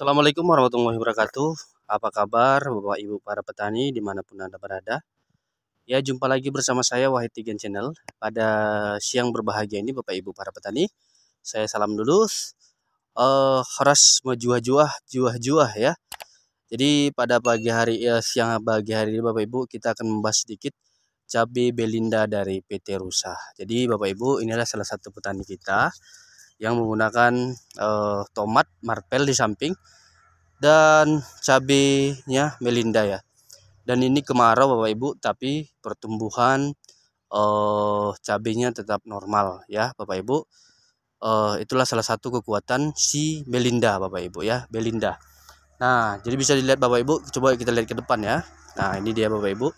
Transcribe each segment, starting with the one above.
Assalamualaikum warahmatullahi wabarakatuh Apa kabar Bapak Ibu para petani dimanapun Anda berada Ya jumpa lagi bersama saya Wahid Tigan Channel Pada siang berbahagia ini Bapak Ibu para petani Saya salam dulu uh, eh, Horas mejuah-juah Juah-juah ya Jadi pada pagi hari ya, siang pagi hari ini Bapak Ibu kita akan membahas sedikit cabai belinda dari PT Rusa. Jadi Bapak Ibu inilah salah satu petani kita yang menggunakan eh, tomat marpel di samping dan cabenya melinda ya. Dan ini kemarau Bapak Ibu tapi pertumbuhan eh, cabenya tetap normal ya Bapak Ibu. Eh, itulah salah satu kekuatan si melinda Bapak Ibu ya, belinda. Nah, jadi bisa dilihat Bapak Ibu, coba kita lihat ke depan ya. Nah, ini dia Bapak Ibu.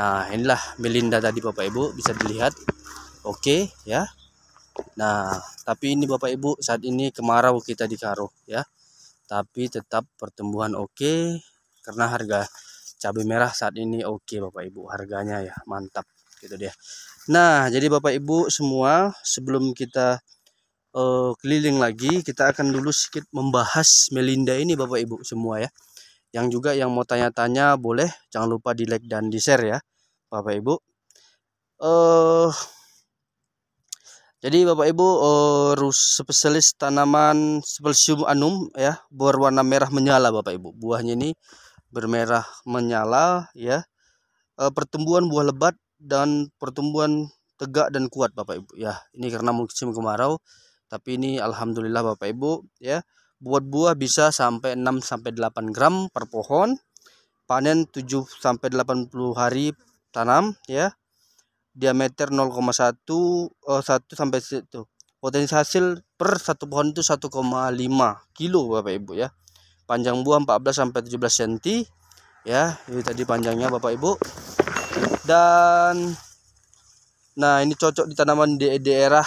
Nah, inilah Melinda tadi Bapak Ibu bisa dilihat. Oke, ya. Nah, tapi ini Bapak Ibu saat ini kemarau kita di Karo, ya. Tapi tetap pertumbuhan oke karena harga cabai merah saat ini oke Bapak Ibu, harganya ya mantap gitu dia. Nah, jadi Bapak Ibu semua sebelum kita uh, keliling lagi, kita akan dulu sedikit membahas Melinda ini Bapak Ibu semua ya. Yang juga yang mau tanya-tanya boleh, jangan lupa di like dan di share ya, Bapak Ibu. Uh, jadi Bapak Ibu, uh, spesialis tanaman spesium anum ya, berwarna merah menyala Bapak Ibu. Buahnya ini bermerah menyala ya. Uh, pertumbuhan buah lebat dan pertumbuhan tegak dan kuat Bapak Ibu ya. Ini karena musim kemarau, tapi ini alhamdulillah Bapak Ibu ya Buat buah bisa sampai 6 sampai 8 gram per pohon. Panen 7 sampai 80 hari tanam ya. Diameter 0,1 eh, 1 sampai situ. Potensi hasil per satu pohon itu 1,5 kilo Bapak Ibu ya. Panjang buah 14 sampai 17 cm ya. Ini tadi panjangnya Bapak Ibu. Dan Nah, ini cocok di tanaman di daerah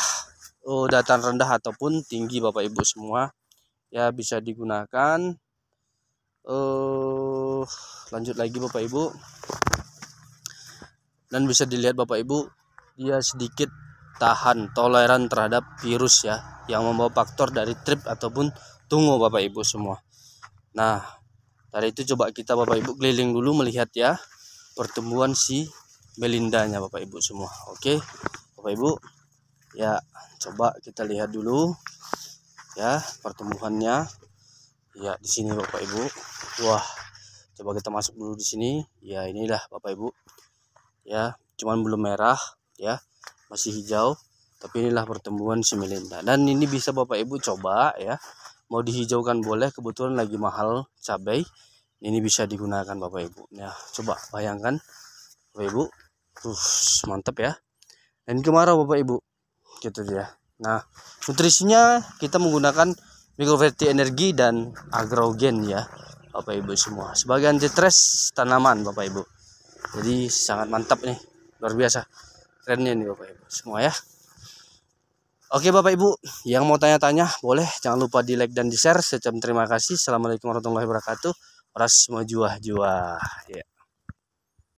oh, datang rendah ataupun tinggi Bapak Ibu semua ya bisa digunakan uh, lanjut lagi Bapak Ibu dan bisa dilihat Bapak Ibu dia sedikit tahan toleran terhadap virus ya yang membawa faktor dari trip ataupun tunggu Bapak Ibu semua nah dari itu coba kita Bapak Ibu keliling dulu melihat ya pertumbuhan si belindanya Bapak Ibu semua oke Bapak Ibu ya coba kita lihat dulu ya pertumbuhannya ya di sini Bapak Ibu wah coba kita masuk dulu di sini ya inilah Bapak Ibu ya cuman belum merah ya masih hijau tapi inilah pertumbuhan si melinda dan ini bisa Bapak Ibu coba ya mau dihijaukan boleh kebetulan lagi mahal cabai ini bisa digunakan Bapak Ibu ya coba bayangkan Bapak Ibu Terus mantap ya dan kemarau Bapak Ibu gitu dia Nah, nutrisinya kita menggunakan mikroverti energi dan agrogen ya, Bapak Ibu semua. Sebagai anti tanaman, Bapak Ibu. Jadi sangat mantap nih, luar biasa. Kerennya nih Bapak Ibu semua ya. Oke Bapak Ibu, yang mau tanya-tanya boleh jangan lupa di like dan di share. secam terima kasih. Assalamualaikum warahmatullahi wabarakatuh. Ras semua jua jua. Ya. Yeah.